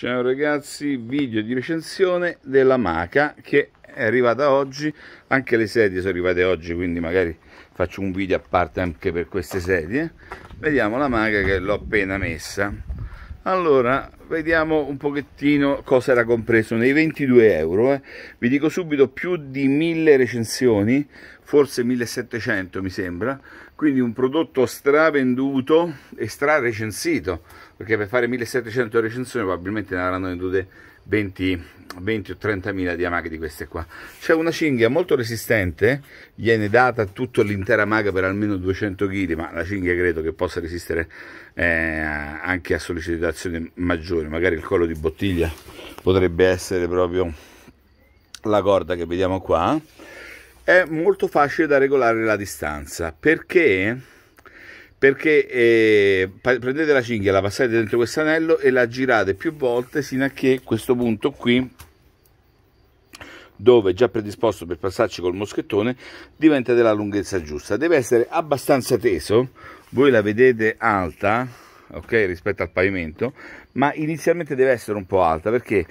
Ciao ragazzi, video di recensione della Maca che è arrivata oggi, anche le sedie sono arrivate oggi, quindi magari faccio un video a parte anche per queste sedie. Vediamo la Maca che l'ho appena messa. Allora, vediamo un pochettino cosa era compreso nei 22 euro eh. vi dico subito più di 1000 recensioni forse 1700 mi sembra quindi un prodotto stravenduto e stra recensito perché per fare 1700 recensioni probabilmente ne avranno vendute 20, 20 o 30 mila di amaghe di queste qua. C'è una cinghia molto resistente, viene data tutta l'intera maga per almeno 200 kg, ma la cinghia credo che possa resistere eh, anche a sollecitazioni maggiori, magari il collo di bottiglia potrebbe essere proprio la corda che vediamo qua. È molto facile da regolare la distanza perché perché eh, prendete la cinghia, la passate dentro questo anello e la girate più volte fino a che questo punto qui dove già predisposto per passarci col moschettone diventa della lunghezza giusta deve essere abbastanza teso voi la vedete alta ok rispetto al pavimento ma inizialmente deve essere un po' alta perché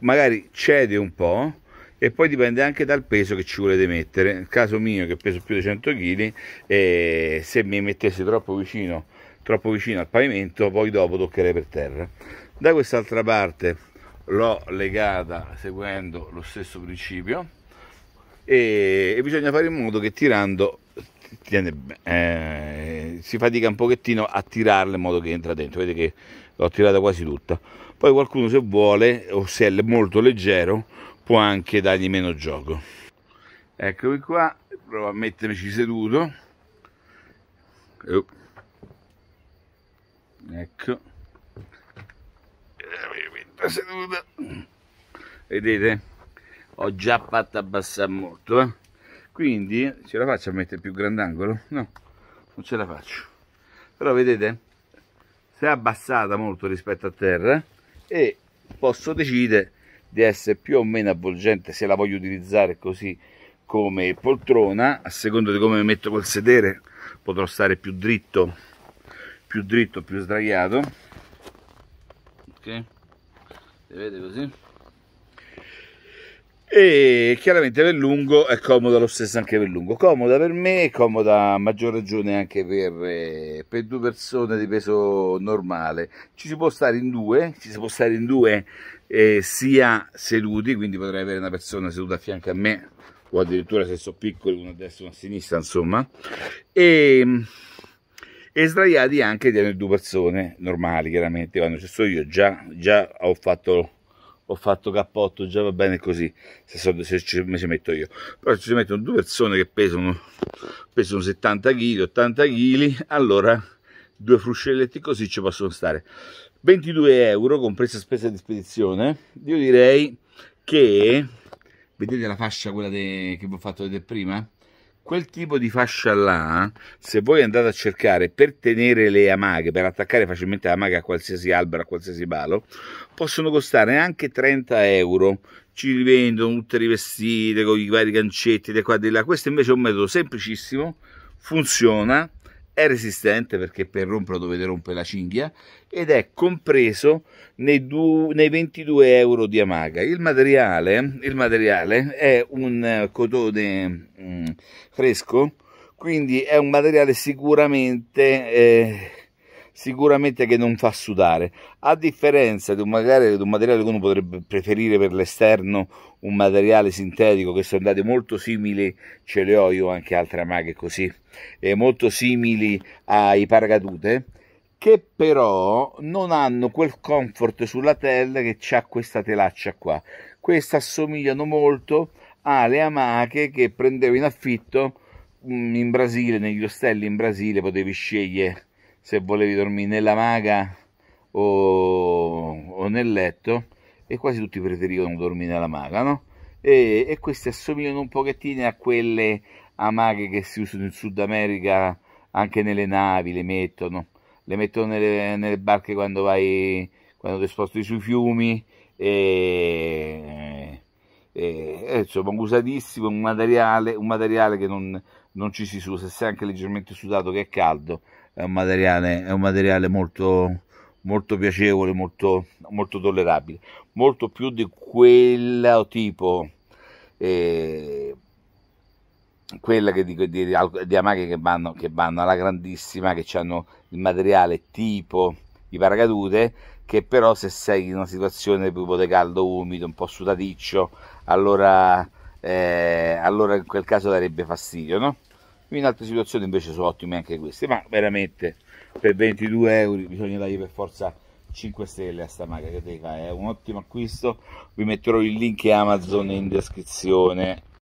magari cede un po' e poi dipende anche dal peso che ci volete mettere. Nel caso mio che peso più di 100 kg, eh, se mi mettessi troppo vicino, troppo vicino al pavimento, poi dopo toccherei per terra. Da quest'altra parte l'ho legata seguendo lo stesso principio e, e bisogna fare in modo che tirando tiene, eh, si fatica un pochettino a tirarla in modo che entra dentro. Vedete che l'ho tirata quasi tutta. Poi qualcuno se vuole o se è molto leggero può anche dargli meno gioco eccomi qua provo a mettermi seduto ecco eh, seduta vedete ho già fatto abbassare molto eh? quindi ce la faccio a mettere più grandangolo no non ce la faccio però vedete si è abbassata molto rispetto a terra eh, e posso decidere essere più o meno avvolgente se la voglio utilizzare così come poltrona a seconda di come metto col sedere potrò stare più dritto più dritto più sdraiato ok vedete così e chiaramente per lungo è comoda lo stesso anche per lungo comoda per me comoda a maggior ragione anche per, eh, per due persone di peso normale ci si può stare in due ci si può stare in due eh, sia seduti, quindi potrei avere una persona seduta a fianco a me o addirittura se sono piccoli uno a destra e uno a sinistra, insomma, e, e sdraiati anche delle due persone normali, chiaramente, quando ci sono io già, già ho fatto ho fatto cappotto, già va bene così, se, so, se ci, me ci metto io. Però ci mettono due persone che pesano, pesano 70 kg, 80 kg, allora due fruscelletti così ci possono stare. 22 euro compresa spesa di spedizione io direi che vedete la fascia quella de, che vi ho fatto vedere prima quel tipo di fascia là se voi andate a cercare per tenere le amaghe per attaccare facilmente la amaga a qualsiasi albero a qualsiasi palo possono costare anche 30 euro ci rivendono tutte rivestite con i vari gancetti di qua e di là questo invece è un metodo semplicissimo funziona è resistente perché per romperlo dovete rompere la cinghia ed è compreso nei, du, nei 22 euro di Amaga. Il materiale, il materiale è un eh, cotone mh, mm, fresco, quindi è un materiale sicuramente eh, sicuramente che non fa sudare, a differenza di un, magari, di un materiale che uno potrebbe preferire per l'esterno, un materiale sintetico che sono andate molto simili, ce le ho io anche altre amaghe così, eh, molto simili ai paracadute, che però non hanno quel comfort sulla tela che ha questa telaccia qua. Queste assomigliano molto alle amache che prendevo in affitto mm, in Brasile, negli ostelli in Brasile potevi scegliere se volevi dormire nella maga o, o nel letto e quasi tutti preferivano dormire nella maga, no? E, e, queste assomigliano un pochettino a quelle amaghe che si usano in Sud America anche nelle navi, le mettono, le mettono nelle, nelle barche quando vai, quando ti sposti sui fiumi e, e, e insomma usatissimo un materiale, un materiale che non, non ci si usa, se è anche leggermente sudato che è caldo, è un materiale, è un materiale molto, molto piacevole, molto, molto tollerabile, molto più di quel tipo, eh, quella che dico di, di amache che vanno, che vanno alla grandissima, che hanno il materiale tipo i paracadute, che però se sei in una situazione proprio di caldo, umido, un po' sudaticcio, allora, eh, allora in quel caso darebbe fastidio, no? in altre situazioni invece sono ottime anche queste ma veramente per 22 euro bisogna dargli per forza 5 stelle a sta magra che è un ottimo acquisto vi metterò il link Amazon in descrizione